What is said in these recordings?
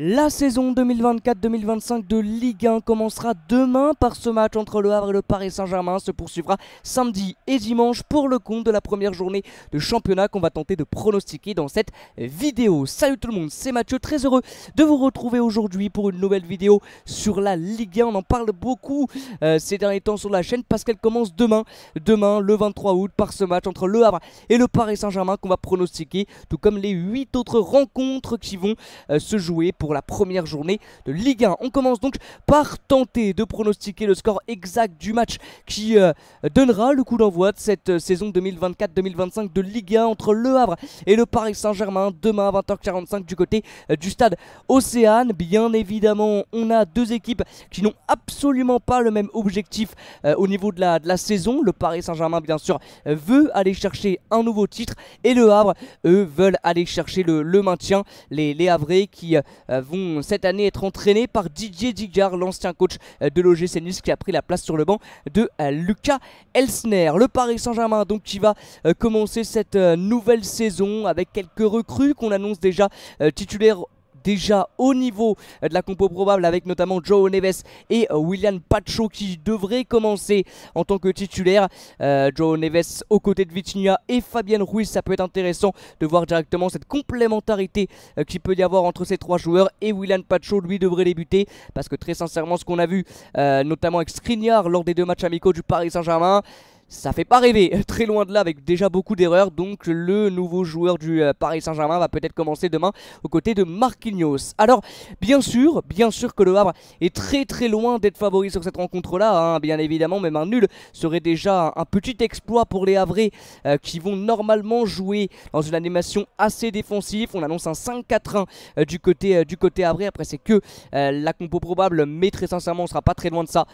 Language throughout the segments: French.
La saison 2024-2025 de Ligue 1 commencera demain par ce match entre le Havre et le Paris Saint-Germain. Se poursuivra samedi et dimanche pour le compte de la première journée de championnat qu'on va tenter de pronostiquer dans cette vidéo. Salut tout le monde, c'est Mathieu, très heureux de vous retrouver aujourd'hui pour une nouvelle vidéo sur la Ligue 1. On en parle beaucoup euh, ces derniers temps sur la chaîne parce qu'elle commence demain, demain le 23 août par ce match entre le Havre et le Paris Saint-Germain qu'on va pronostiquer, tout comme les 8 autres rencontres qui vont euh, se jouer pour la première journée de Ligue 1. On commence donc par tenter de pronostiquer le score exact du match qui euh, donnera le coup d'envoi de cette euh, saison 2024-2025 de Ligue 1 entre Le Havre et le Paris Saint-Germain demain à 20h45 du côté euh, du stade Océane. Bien évidemment, on a deux équipes qui n'ont absolument pas le même objectif au niveau de la, de la saison. Le Paris Saint-Germain, bien sûr, veut aller chercher un nouveau titre et Le Havre, eux, veulent aller chercher le, maintien. Les, les Havrais qui vont cette année être entraînés par Didier Digard, l'ancien coach euh, de l'OGC Nice qui a pris la place sur le banc de euh, Lucas Elsner. Le Paris Saint-Germain donc qui va euh, commencer cette nouvelle saison avec quelques recrues qu'on annonce déjà titulaires déjà au niveau de la compo probable avec notamment Joe Neves et euh, William Pacho qui devrait commencer en tant que titulaire. Euh, Joe Neves aux côtés de Vitinha et Fabien Ruiz, ça peut être intéressant de voir directement cette complémentarité euh, qu'il peut y avoir entre ces trois joueurs et William Pacho lui devrait débuter parce que très sincèrement ce qu'on a vu notamment avec Skriniar lors des deux matchs amicaux du Paris Saint-Germain, ça fait pas rêver, très loin de là avec déjà beaucoup d'erreurs, donc le nouveau joueur du euh, Paris Saint-Germain va peut-être commencer demain aux côtés de Marquinhos. Alors, bien sûr, bien sûr que le Havre est très très loin d'être favori sur cette rencontre-là, hein. bien évidemment, même un nul serait déjà un petit exploit pour les Havres euh, qui vont normalement jouer dans une animation assez défensive, on annonce un 5-4-1 euh, du, côté, du côté après c'est que la compo probable, mais très sincèrement on sera pas très loin de ça,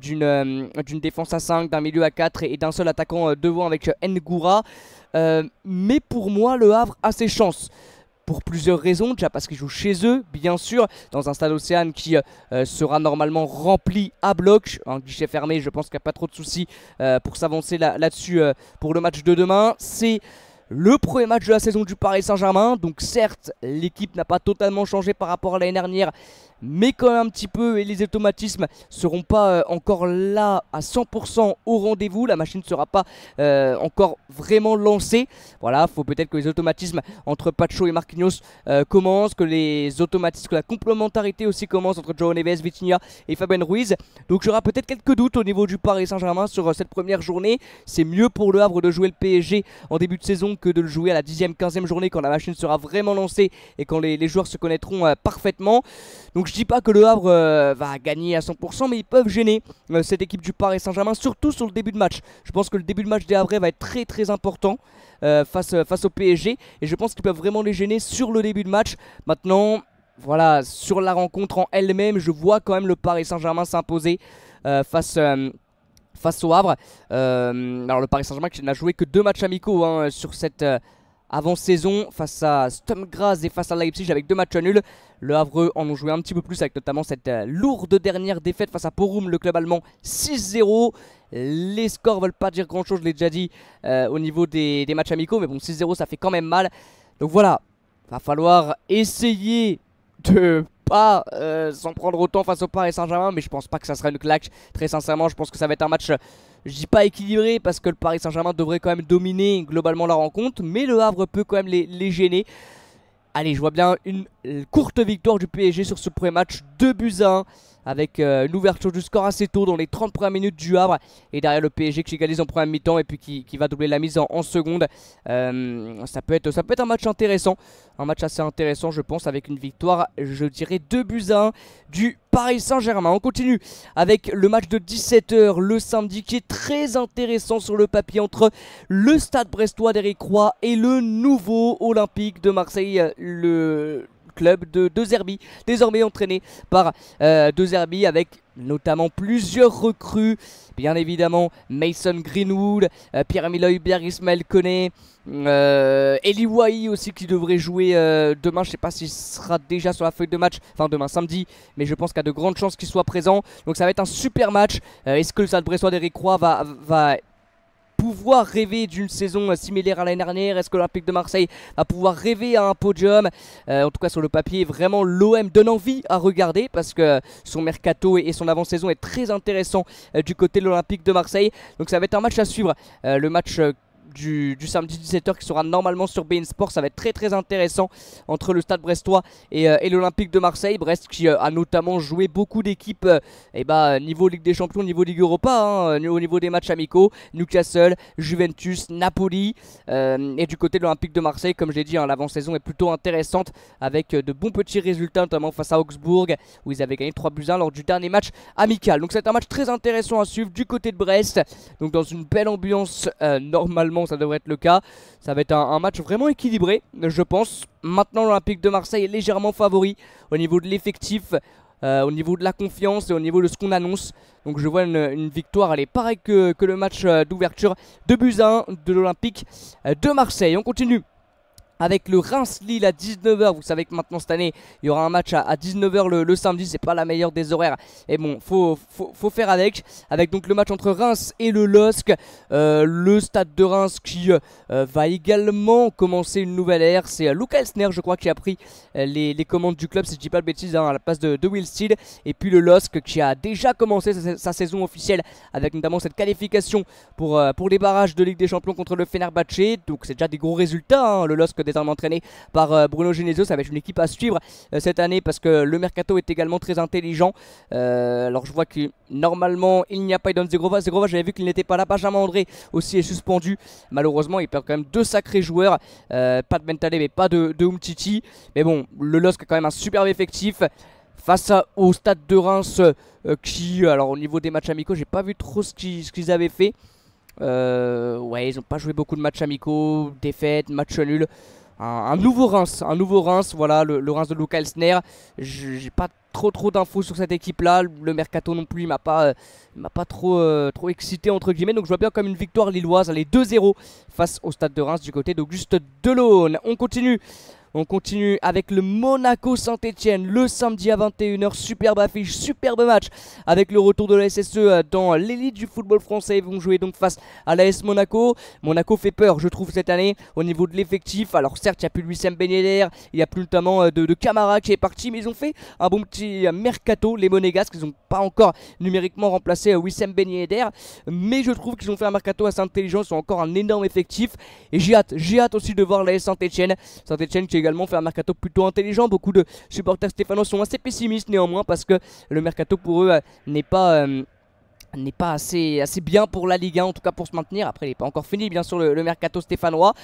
d'une défense à 5, d'un milieu à 4 et un seul attaquant euh, devant avec euh, Ngoura. Euh, mais pour moi, le Havre a ses chances pour plusieurs raisons. Déjà parce qu'ils jouent chez eux, bien sûr, dans un stade Océane qui sera normalement rempli à bloc. Un guichet fermé, je pense qu'il n'y a pas trop de soucis pour s'avancer là-dessus pour le match de demain. C'est le premier match de la saison du Paris Saint-Germain. Donc certes, l'équipe n'a pas totalement changé par rapport à l'année dernière, mais quand même un petit peu, et les automatismes seront pas euh, encore là à 100% au rendez-vous. La machine ne sera pas euh, encore vraiment lancée. Voilà, faut peut-être que les automatismes entre Pacho et Marquinhos euh, commencent, que les automatismes, que la complémentarité aussi commence entre João Neves, Vitinha et Fabien Ruiz. Donc j'aurai peut-être quelques doutes au niveau du Paris Saint-Germain sur cette première journée. C'est mieux pour le Havre de jouer le PSG en début de saison que de le jouer à la 10e, 15e journée quand la machine sera vraiment lancée et quand les, joueurs se connaîtront euh, parfaitement. Donc je dis pas que le Havre euh, va gagner à 100%, mais ils peuvent gêner euh, cette équipe du Paris Saint-Germain, surtout sur le début de match. Je pense que le début de match des Havrais va être très très important face, face au PSG et je pense qu'ils peuvent vraiment les gêner sur le début de match. Maintenant, voilà, sur la rencontre en elle-même, je vois quand même le Paris Saint-Germain s'imposer face face au Havre. Euh, alors le Paris Saint-Germain qui n'a joué que deux matchs amicaux hein, sur cette euh, avant-saison face à Stumgraz et face à Leipzig avec deux matchs nuls. Le Havre en ont joué un petit peu plus avec notamment cette euh, lourde dernière défaite face à Porum, le club allemand 6-0. Les scores ne veulent pas dire grand-chose, je l'ai déjà dit au niveau des, des matchs amicaux, mais bon 6-0 ça fait quand même mal. Donc voilà, va falloir essayer de pas euh, s'en prendre autant face au Paris Saint-Germain, mais je pense pas que ça sera une claque. Très sincèrement, je pense que ça va être un match, je dis pas équilibré, parce que le Paris Saint-Germain devrait quand même dominer globalement la rencontre, mais le Havre peut quand même les, gêner. Allez, je vois bien une courte victoire du PSG sur ce premier match, 2 buts à avec l'ouverture euh, du score assez tôt dans les 30 premières minutes du Havre. Et derrière le PSG qui égalise en première mi-temps et puis qui, va doubler la mise en, seconde. Euh, ça, peut être, ça peut être un match intéressant. Un match assez intéressant, je pense, avec une victoire, je dirais, 2 buts à 1 du Paris Saint-Germain. On continue avec le match de 17h le samedi qui est très intéressant sur le papier entre le stade brestois d'Éric et le nouveau Olympique de Marseille. Euh, le club de De Zerbi, désormais entraîné par deux De Zerbi avec notamment plusieurs recrues, bien évidemment Mason Greenwood, euh, Pierre Miloy, Ismail Koné, euh, Eli aussi qui devrait jouer euh, demain, je ne sais pas s'il sera déjà sur la feuille de match, enfin demain samedi, mais je pense qu'il y a de grandes chances qu'il soit présent, donc ça va être un super match, euh, est-ce que le Salle Bressois d'Eric Croix va, va pouvoir rêver d'une saison euh, similaire à l'année dernière Est-ce que l'Olympique de Marseille va pouvoir rêver à un podium euh, En tout cas, sur le papier, vraiment, l'OM donne envie à regarder parce que son mercato et son avant-saison est très intéressant euh, du côté de l'Olympique de Marseille. Donc ça va être un match à suivre. le match du, samedi 17h qui sera normalement sur BN Sport. Ça va être très très intéressant entre le stade brestois et, euh, l'Olympique de Marseille. Brest qui euh, a notamment joué beaucoup d'équipes et euh, eh bah, ben, niveau Ligue des Champions, niveau Ligue Europa, hein, au niveau des matchs amicaux. Newcastle, Juventus, Napoli. et du côté de l'Olympique de Marseille, comme j'ai dit, hein, l'avant-saison est plutôt intéressante avec de bons petits résultats, notamment face à Augsbourg où ils avaient gagné 3 buts 1 lors du dernier match amical. Donc c'est un match très intéressant à suivre du côté de Brest. Donc dans une belle ambiance normalement ça devrait être le cas. Ça va être un, match vraiment équilibré, je pense. Maintenant, l'Olympique de Marseille est légèrement favori au niveau de l'effectif. Euh, au niveau de la confiance et au niveau de ce qu'on annonce. Donc je vois une, victoire, elle est pareille que, le match euh, d'ouverture de buts de l'Olympique euh, de Marseille. On continue avec le Reims-Lille à 19h. Vous savez que maintenant cette année, il y aura un match à, 19h le, le samedi. C'est pas la meilleure des horaires. Et bon, faut, faut, faire avec. Avec donc le match entre Reims et le LOSC. Euh, le stade de Reims qui euh, va également commencer une nouvelle ère. C'est euh, Luca Elsner, je crois, qui a pris les, commandes du club, si je dis pas de bêtises, hein, à la place de, Will Steele. Et puis le LOSC qui a déjà commencé sa, saison officielle avec notamment cette qualification pour, pour les barrages de Ligue des Champions contre le Fenerbahce. Donc c'est déjà des gros résultats. Hein, le LOSC des désormais entraîné par euh, Bruno Genesio. Ça va être une équipe à suivre euh, cette année parce que le mercato est également très intelligent. Euh, alors je vois que normalement il n'y a pas Idan Zegrova. Zegrova, j'avais vu qu'il n'était pas là. Benjamin André aussi est suspendu. Malheureusement, il perd quand même deux sacrés joueurs. pas de Bentale, mais pas de, de Umtiti. Mais bon, le LOSC a quand même un superbe effectif face au stade de Reims qui, alors au niveau des matchs amicaux, j'ai pas vu trop ce qu'ils avaient fait. ouais, ils ont pas joué beaucoup de matchs amicaux, défaites, matchs nuls un, nouveau Reims, un nouveau Reims, voilà, le, Reims de Luca Elsner. J'ai pas trop trop d'infos sur cette équipe-là, le mercato non plus, il m'a pas, m'a pas trop, euh, trop excité entre guillemets, donc je vois bien comme une victoire lilloise, les 2-0 face au stade de Reims du côté d'Auguste Delaune. On continue on continue avec le Monaco Saint-Etienne le samedi à 21h. Superbe affiche, superbe match avec le retour de la SSE euh, dans l'élite du football français. Ils vont jouer donc face à l'AS Monaco. Monaco fait peur, je trouve, cette année au niveau de l'effectif. Alors certes, il n'y a plus Lucien Beneder, il n'y a plus notamment euh, de, Camara qui est parti, mais ils ont fait un bon petit euh, mercato, les Monégasques. Ils n'ont pas encore numériquement remplacé Wissem Ben mais je trouve qu'ils ont fait un mercato assez intelligent. Ils ont encore un énorme effectif et j'ai hâte, j'ai hâte aussi de voir l'AS Saint-Etienne. Saint-Etienne qui est Faire un mercato plutôt intelligent. Beaucoup de supporters stéphanois sont assez pessimistes néanmoins parce que le mercato pour eux euh, n'est pas euh, n'est pas assez, assez bien pour la Ligue 1, en tout cas pour se maintenir. Après, il n'est pas encore fini, bien sûr, le, mercato stéphanois.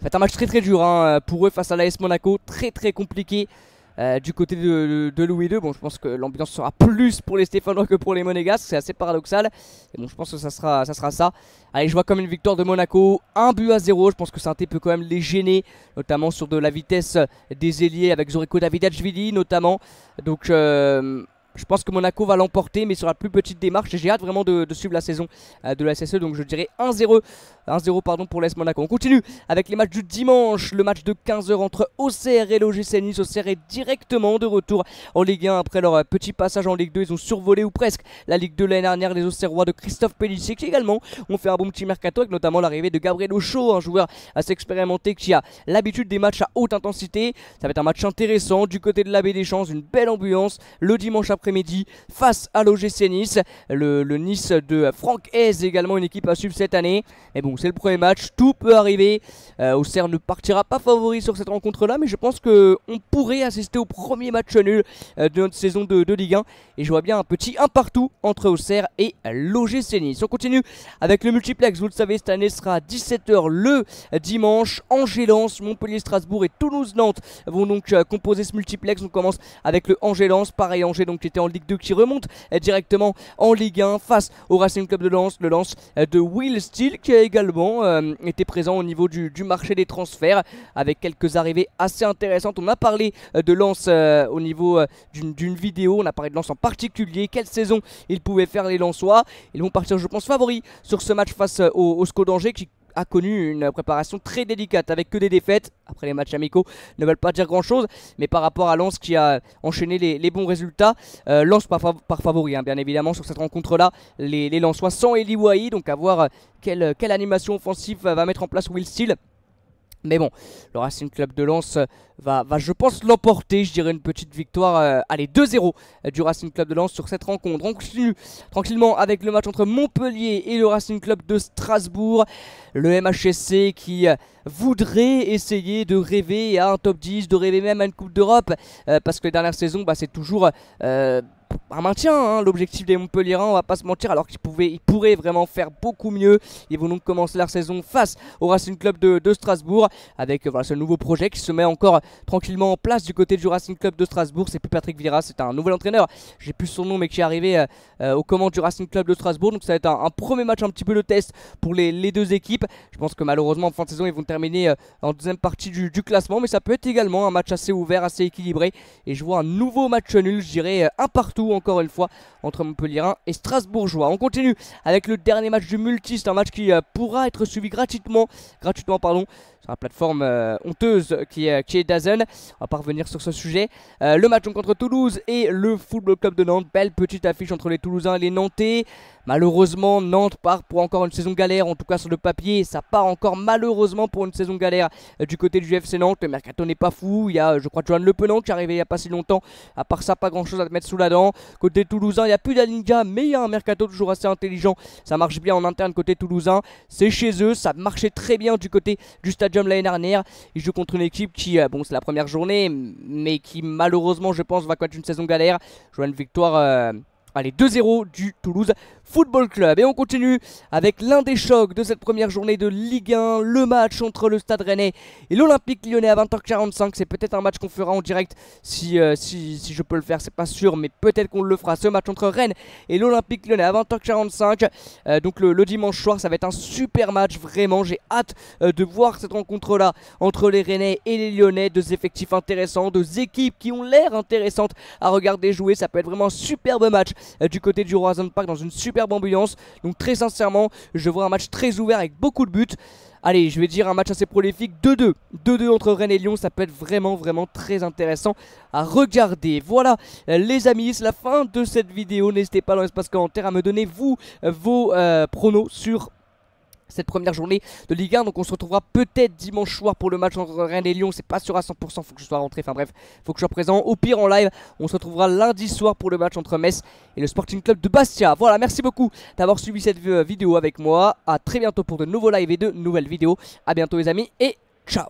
fait un match très très dur hein, pour eux face à l'AS Monaco, très très compliqué. Euh, du côté de, Louis II, bon, je pense que l'ambiance sera plus pour les Stéphanois que pour les Monégasques, c'est assez paradoxal. Et bon, je pense que ça sera, ça Allez, je vois comme une victoire de Monaco, un but à zéro, Je pense que Saint-Étienne peut quand même les gêner, notamment sur de la vitesse des ailiers avec Zorico Davidacvili, notamment. Donc, euh, je pense que Monaco va l'emporter, mais sur la plus petite démarche. et J'ai hâte vraiment de, suivre la saison euh, de la SSE. Donc je dirais 1-0. 1-0 pardon pour l'Est Monaco. On continue avec les matchs du dimanche. Le match de 15h entre OCR et l'OGC Nice. OCR est directement de retour en Ligue 1 après leur euh, petit passage en Ligue 2. Ils ont survolé ou presque la Ligue 2 l'année dernière. Les Auxerrois de Christophe Pellissier qui également ont fait un bon petit mercato avec notamment l'arrivée de Gabriel Ocho, un joueur assez expérimenté qui a l'habitude des matchs à haute intensité. Ça va être un match intéressant du côté de la Baie des champs. Une belle ambiance le dimanche après midi face à l'OGC Nice. Le, Nice de Franck Hez également, une équipe à suivre cette année. Et bon, c'est le premier match, tout peut arriver. Euh, Auxerre ne partira pas favori sur cette rencontre-là, mais je pense qu'on pourrait assister au premier match nul euh, de notre saison de, Ligue 1. Et je vois bien un petit un partout entre Auxerre et l'OGC Nice. On continue avec le multiplex. Vous le savez, cette année sera à 17h le dimanche. Angers-Lens, Montpellier, Strasbourg et Toulouse-Nantes vont donc euh, composer ce multiplex. On commence avec le Angers-Lens. Pareil, Angers donc qui était en Ligue 2 qui remonte euh, directement en Ligue 1 face au Racing Club de Lens, le Lens euh, de Will Steele qui a également euh, été présent au niveau du, marché des transferts avec quelques arrivées assez intéressantes. On a parlé de Lens au niveau d'une vidéo, on a parlé de Lens en particulier, quelle saison ils pouvaient faire les Lensois. Ils vont partir je pense favoris sur ce match face au, SCO d'Angers qui a connu une préparation très délicate avec que des défaites. Après les matchs amicaux ne veulent pas dire grand chose. Mais par rapport à Lens qui a enchaîné les, bons résultats, euh, Lance par, favori hein, bien évidemment sur cette rencontre-là. Les, les Lensois sans Eli donc à voir euh, quelle, quelle animation offensive va mettre en place Will Steele. Mais bon, le Racing Club de Lens euh, va, va je pense, l'emporter. Je dirais une petite victoire, euh, allez, 2-0 euh, du Racing Club de Lens sur cette rencontre. On continue tranquillement avec le match entre Montpellier et le Racing Club de Strasbourg. Le MHSC qui voudrait essayer de rêver à un top 10, de rêver même à une Coupe d'Europe. parce que la dernière saison, bah, c'est toujours un maintien, hein. l'objectif des Montpellierains on va pas se mentir, alors qu'ils ils pourraient vraiment faire beaucoup mieux. Ils vont donc commencer leur saison face au Racing Club de, Strasbourg, avec euh, ce nouveau projet qui se met encore tranquillement en place du côté du Racing Club de Strasbourg. C'est plus Patrick Vira, c'est un nouvel entraîneur, j'ai plus son nom, mais qui est arrivé au euh, euh, aux commandes du Racing Club de Strasbourg. Donc ça va être un, premier match un petit peu de test pour les, deux équipes. Je pense que malheureusement, en fin de saison, ils vont terminer en deuxième partie du, du, classement, mais ça peut être également un match assez ouvert, assez équilibré. Et je vois un nouveau match nul, je dirais un partout encore une fois, entre Montpellierin et Strasbourgeois. On continue avec le dernier match du multi. un match qui euh, pourra être suivi gratuitement, gratuitement pardon, sur la plateforme euh, honteuse qui, qui, est Dazen On va pas revenir sur ce sujet. Euh, le match contre Toulouse et le Football Club de Nantes. Belle petite affiche entre les Toulousains et les Nantais. Malheureusement, Nantes part pour encore une saison galère, en tout cas sur le papier. Ça part encore malheureusement pour une saison galère euh, du côté du FC Nantes. Le mercato n'est pas fou. Il y a, je crois, Johan Le Penant qui est arrivé il n'y a pas si longtemps. À part ça, pas grand chose à te mettre sous la dent. Côté Toulousain, il n'y a plus d'Alinga, mais il y a un mercato toujours assez intelligent. Ça marche bien en interne côté Toulousain. C'est chez eux. Ça marchait très bien du côté du stade l'année dernière. Il joue contre une équipe qui, euh, bon, c'est la première journée, mais qui malheureusement, je pense, va connaître une saison galère. Jouer une victoire. Euh, Allez, 2-0 du Toulouse Football Club. Et on continue avec l'un des chocs de cette première journée de Ligue 1. Le match entre le Stade Rennais et l'Olympique Lyonnais à 20h45. C'est peut-être un match qu'on fera en direct euh, si, si, je peux le faire, c'est pas sûr, mais peut-être qu'on le fera. Ce match entre Rennes et l'Olympique Lyonnais à 20h45. Euh, donc le, dimanche soir, ça va être un super match. Vraiment, j'ai hâte euh, de voir cette rencontre-là entre les Rennais et les Lyonnais. Deux effectifs intéressants, deux équipes qui ont l'air intéressantes à regarder jouer. Ça peut être vraiment un superbe match euh, du côté du Horizon Park dans une superbe ambiance. Donc très sincèrement, je vois un match très ouvert avec beaucoup de buts. Allez, je vais dire un match assez prolifique, 2-2. 2-2 entre Rennes et Lyon, ça peut être vraiment, vraiment très intéressant à regarder. Voilà, euh, les amis, c'est la fin de cette vidéo. N'hésitez pas dans l'espace commentaire à me donner, vous, euh, vos pronos sur cette première journée de Ligue 1. Donc on se retrouvera peut-être dimanche soir pour le match entre Rennes et Lyon. C'est pas sûr à 100%, faut que je sois rentré. Enfin bref, faut que je sois présent. Au pire en live, on se retrouvera lundi soir pour le match entre Metz et le Sporting Club de Bastia. Voilà, merci beaucoup d'avoir suivi cette euh, vidéo avec moi. À très bientôt pour de nouveaux lives et de nouvelles vidéos. À bientôt les amis et ciao